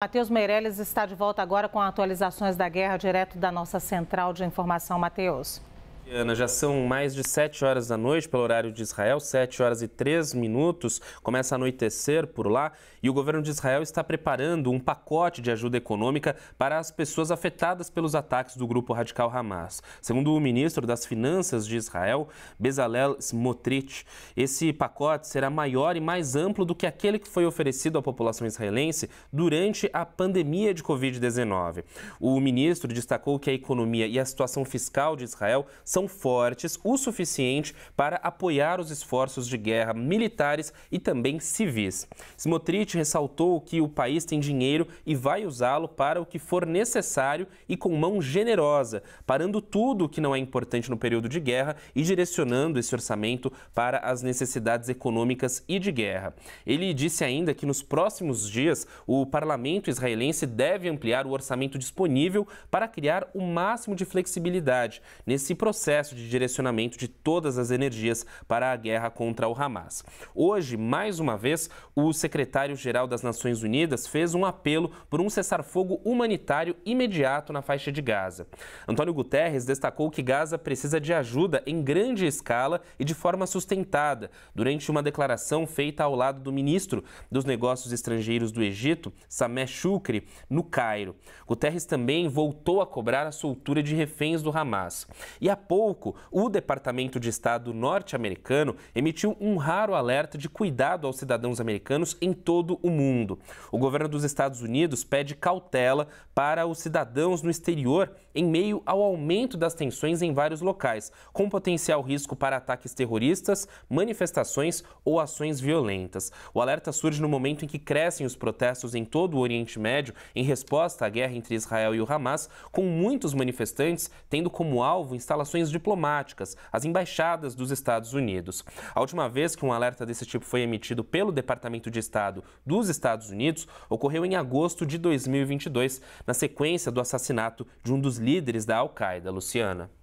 Matheus Meirelles está de volta agora com atualizações da guerra direto da nossa central de informação, Matheus. Ana, já são mais de 7 horas da noite pelo horário de Israel, 7 horas e 3 minutos, começa a anoitecer por lá e o governo de Israel está preparando um pacote de ajuda econômica para as pessoas afetadas pelos ataques do grupo radical Hamas. Segundo o ministro das Finanças de Israel, Bezalel Smotrich, esse pacote será maior e mais amplo do que aquele que foi oferecido à população israelense durante a pandemia de Covid-19. O ministro destacou que a economia e a situação fiscal de Israel são são fortes o suficiente para apoiar os esforços de guerra militares e também civis. Smotrich ressaltou que o país tem dinheiro e vai usá-lo para o que for necessário e com mão generosa, parando tudo o que não é importante no período de guerra e direcionando esse orçamento para as necessidades econômicas e de guerra. Ele disse ainda que nos próximos dias o parlamento israelense deve ampliar o orçamento disponível para criar o máximo de flexibilidade nesse processo processo de direcionamento de todas as energias para a guerra contra o Hamas. Hoje, mais uma vez, o secretário-geral das Nações Unidas fez um apelo por um cessar-fogo humanitário imediato na faixa de Gaza. Antônio Guterres destacou que Gaza precisa de ajuda em grande escala e de forma sustentada, durante uma declaração feita ao lado do ministro dos Negócios Estrangeiros do Egito, Sameh Shukri, no Cairo. Guterres também voltou a cobrar a soltura de reféns do Hamas. E há pouco pouco, o Departamento de Estado norte-americano emitiu um raro alerta de cuidado aos cidadãos americanos em todo o mundo. O governo dos Estados Unidos pede cautela para os cidadãos no exterior em meio ao aumento das tensões em vários locais, com potencial risco para ataques terroristas, manifestações ou ações violentas. O alerta surge no momento em que crescem os protestos em todo o Oriente Médio em resposta à guerra entre Israel e o Hamas, com muitos manifestantes tendo como alvo instalações diplomáticas, as embaixadas dos Estados Unidos. A última vez que um alerta desse tipo foi emitido pelo Departamento de Estado dos Estados Unidos ocorreu em agosto de 2022, na sequência do assassinato de um dos líderes da Al-Qaeda, Luciana.